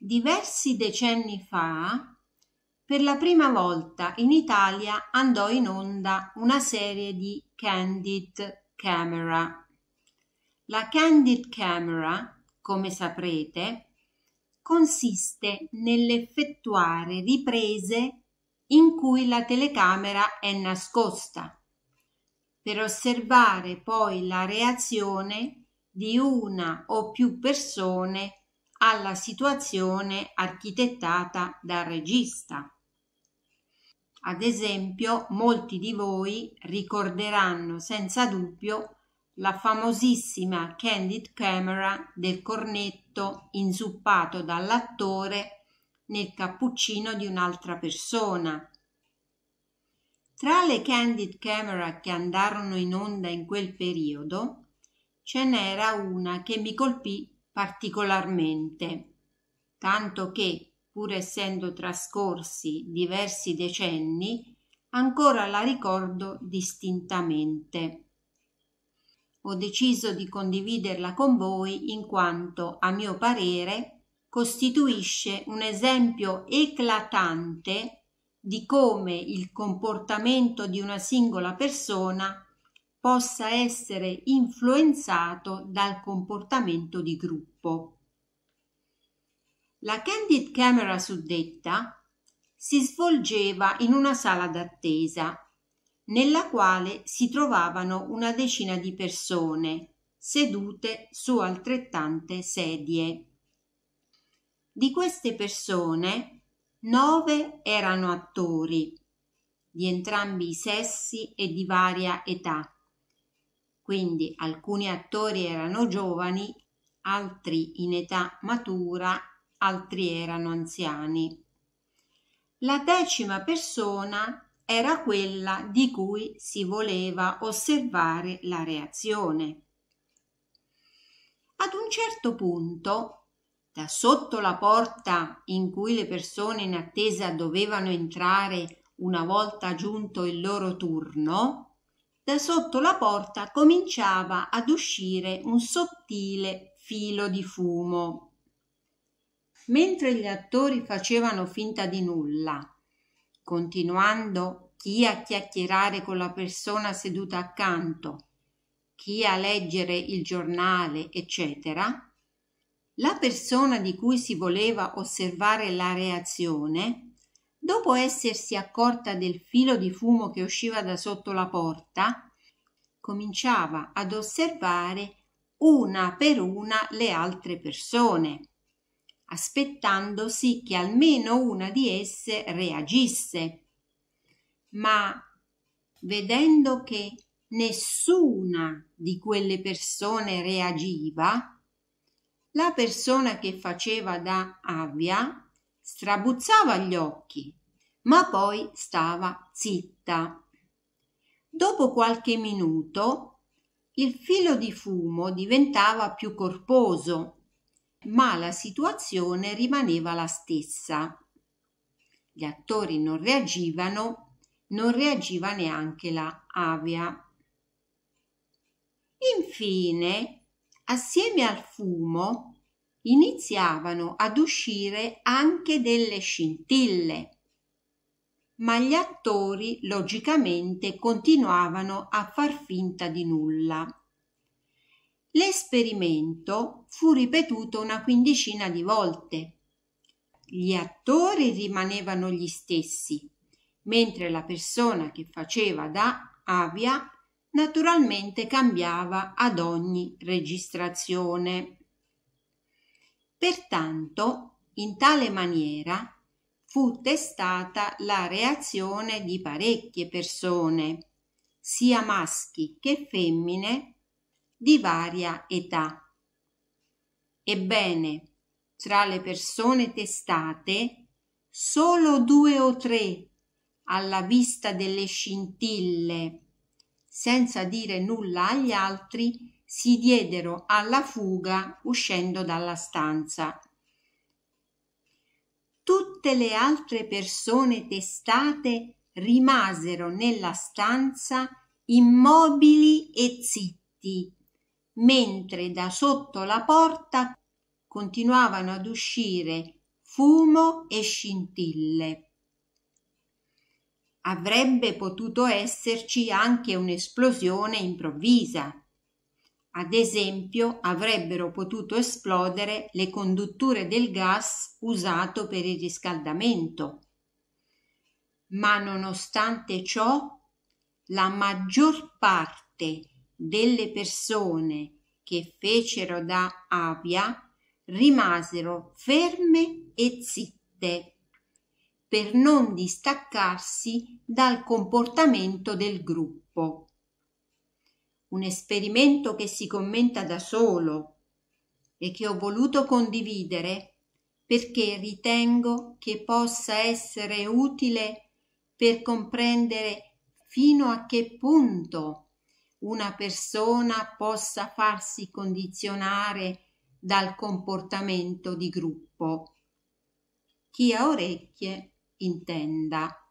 Diversi decenni fa, per la prima volta in Italia andò in onda una serie di Candid Camera. La Candid Camera, come saprete, consiste nell'effettuare riprese in cui la telecamera è nascosta, per osservare poi la reazione di una o più persone alla situazione architettata dal regista. Ad esempio, molti di voi ricorderanno senza dubbio la famosissima candid camera del cornetto inzuppato dall'attore nel cappuccino di un'altra persona. Tra le candid camera che andarono in onda in quel periodo, ce n'era una che mi colpì particolarmente tanto che pur essendo trascorsi diversi decenni ancora la ricordo distintamente ho deciso di condividerla con voi in quanto a mio parere costituisce un esempio eclatante di come il comportamento di una singola persona possa essere influenzato dal comportamento di gruppo. La candid camera suddetta si svolgeva in una sala d'attesa, nella quale si trovavano una decina di persone sedute su altrettante sedie. Di queste persone, nove erano attori, di entrambi i sessi e di varia età quindi alcuni attori erano giovani, altri in età matura, altri erano anziani. La decima persona era quella di cui si voleva osservare la reazione. Ad un certo punto, da sotto la porta in cui le persone in attesa dovevano entrare una volta giunto il loro turno, da sotto la porta cominciava ad uscire un sottile filo di fumo. Mentre gli attori facevano finta di nulla, continuando chi a chiacchierare con la persona seduta accanto, chi a leggere il giornale, eccetera, la persona di cui si voleva osservare la reazione dopo essersi accorta del filo di fumo che usciva da sotto la porta, cominciava ad osservare una per una le altre persone, aspettandosi che almeno una di esse reagisse. Ma vedendo che nessuna di quelle persone reagiva, la persona che faceva da avia strabuzzava gli occhi ma poi stava zitta. Dopo qualche minuto il filo di fumo diventava più corposo, ma la situazione rimaneva la stessa. Gli attori non reagivano, non reagiva neanche la avia. Infine, assieme al fumo, iniziavano ad uscire anche delle scintille ma gli attori logicamente continuavano a far finta di nulla. L'esperimento fu ripetuto una quindicina di volte. Gli attori rimanevano gli stessi, mentre la persona che faceva da avia naturalmente cambiava ad ogni registrazione. Pertanto, in tale maniera, fu testata la reazione di parecchie persone, sia maschi che femmine, di varia età. Ebbene, tra le persone testate, solo due o tre, alla vista delle scintille, senza dire nulla agli altri, si diedero alla fuga uscendo dalla stanza tutte le altre persone testate rimasero nella stanza immobili e zitti, mentre da sotto la porta continuavano ad uscire fumo e scintille. Avrebbe potuto esserci anche un'esplosione improvvisa. Ad esempio, avrebbero potuto esplodere le condutture del gas usato per il riscaldamento. Ma nonostante ciò, la maggior parte delle persone che fecero da Avia rimasero ferme e zitte per non distaccarsi dal comportamento del gruppo un esperimento che si commenta da solo e che ho voluto condividere perché ritengo che possa essere utile per comprendere fino a che punto una persona possa farsi condizionare dal comportamento di gruppo. Chi ha orecchie intenda.